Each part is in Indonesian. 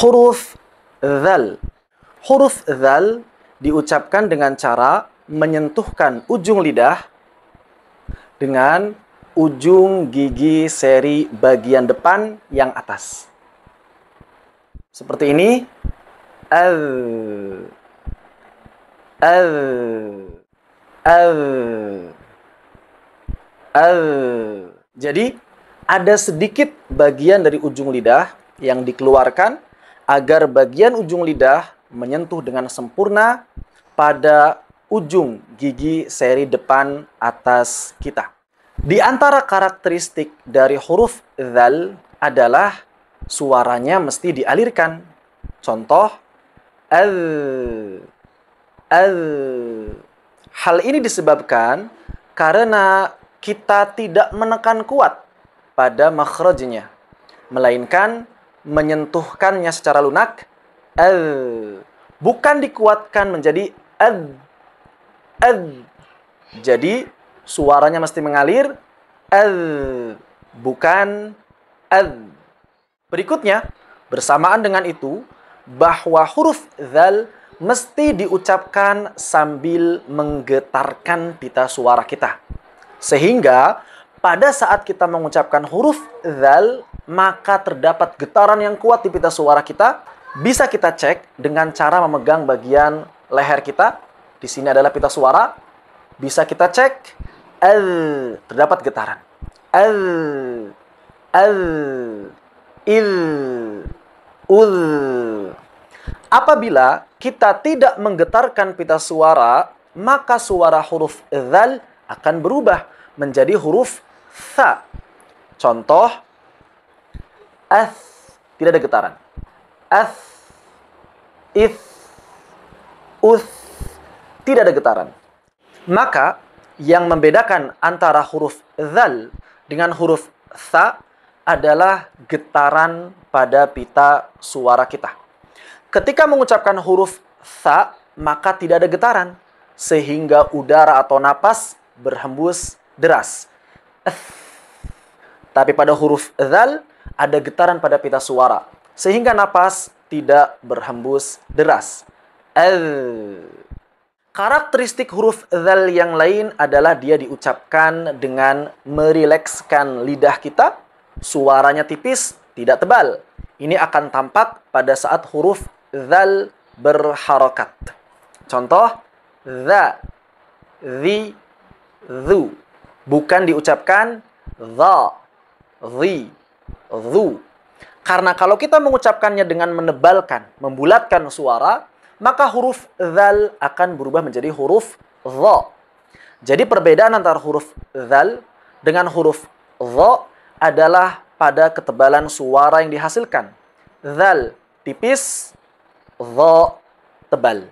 huruf zal. Huruf zal diucapkan dengan cara menyentuhkan ujung lidah dengan ujung gigi seri bagian depan yang atas. Seperti ini. Al. Al. Al. Al. Jadi, ada sedikit bagian dari ujung lidah yang dikeluarkan agar bagian ujung lidah menyentuh dengan sempurna pada ujung gigi seri depan atas kita. Di antara karakteristik dari huruf dhal adalah suaranya mesti dialirkan. Contoh, al, al. Hal ini disebabkan karena kita tidak menekan kuat pada makhrajnya, melainkan menyentuhkannya secara lunak al bukan dikuatkan menjadi ad ad jadi suaranya mesti mengalir l bukan ad berikutnya bersamaan dengan itu bahwa huruf zal mesti diucapkan sambil menggetarkan pita suara kita sehingga pada saat kita mengucapkan huruf zal maka terdapat getaran yang kuat di pita suara kita. Bisa kita cek dengan cara memegang bagian leher kita. Di sini adalah pita suara. Bisa kita cek. L. Terdapat getaran. L. L. Il. Ul. Apabila kita tidak menggetarkan pita suara, maka suara huruf zal akan berubah menjadi huruf sa Contoh, as tidak ada getaran as if us tidak ada getaran maka yang membedakan antara huruf zal dengan huruf sa adalah getaran pada pita suara kita. Ketika mengucapkan huruf sa, maka tidak ada getaran sehingga udara atau napas berhembus deras. Tapi pada huruf zal ada getaran pada pita suara sehingga napas tidak berhembus deras. Al. Karakteristik huruf zal yang lain adalah dia diucapkan dengan merilekskan lidah kita, suaranya tipis, tidak tebal. Ini akan tampak pada saat huruf zal berharokat. Contoh, za, zi, zu. Bukan diucapkan za, zi, dhu. Karena kalau kita mengucapkannya dengan menebalkan, membulatkan suara, maka huruf Zal akan berubah menjadi huruf dha. Jadi perbedaan antara huruf Zal dengan huruf dha adalah pada ketebalan suara yang dihasilkan. Zal tipis, dha tebal.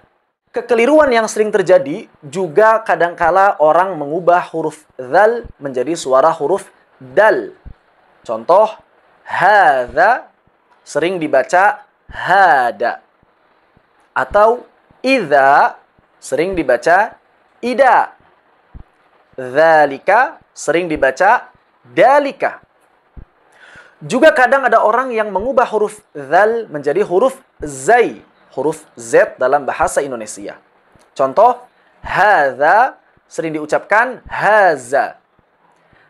Kekeliruan yang sering terjadi juga kadangkala orang mengubah huruf Zal menjadi suara huruf dal. Contoh, hadza sering dibaca hada atau idza sering dibaca ida dzalika sering dibaca dalika juga kadang ada orang yang mengubah huruf zal menjadi huruf zai huruf z dalam bahasa Indonesia contoh hadza sering diucapkan haza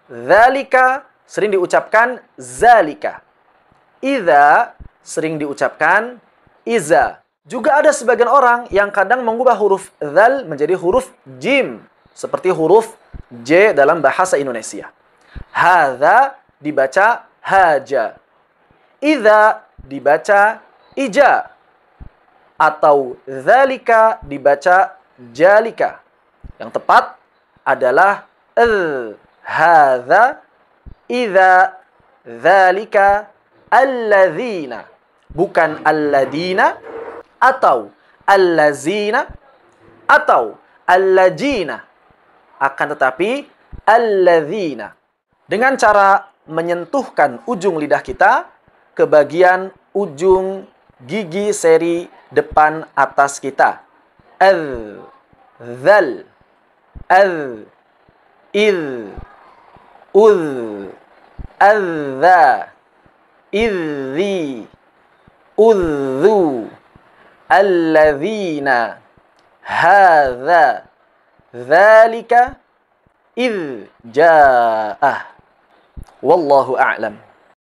dzalika sering diucapkan zalika. Iza sering diucapkan iza. Juga ada sebagian orang yang kadang mengubah huruf zal menjadi huruf jim. Seperti huruf J dalam bahasa Indonesia. Hadha dibaca haja. Iza dibaca ija. Atau zalika dibaca jalika. Yang tepat adalah el hadha idza dzalika alladzina bukan alladzina atau allazina atau allajina akan tetapi alladzina dengan cara menyentuhkan ujung lidah kita ke bagian ujung gigi seri depan atas kita al zal al id أذ أذى إذي أذو الذين هذا ذلك إذ جاءه والله أعلم